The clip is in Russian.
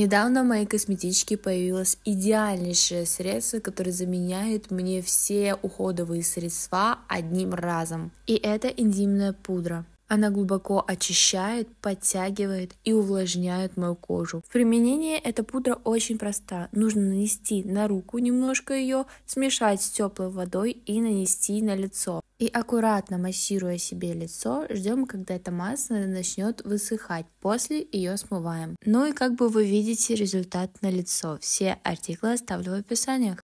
Недавно в моей косметичке появилось идеальнейшее средство, которое заменяет мне все уходовые средства одним разом. И это интимная пудра. Она глубоко очищает, подтягивает и увлажняет мою кожу. В применении эта пудра очень проста. Нужно нанести на руку немножко ее, смешать с теплой водой и нанести на лицо. И аккуратно массируя себе лицо, ждем, когда эта масса начнет высыхать. После ее смываем. Ну и как бы вы видите результат на лицо. Все артиклы оставлю в описании.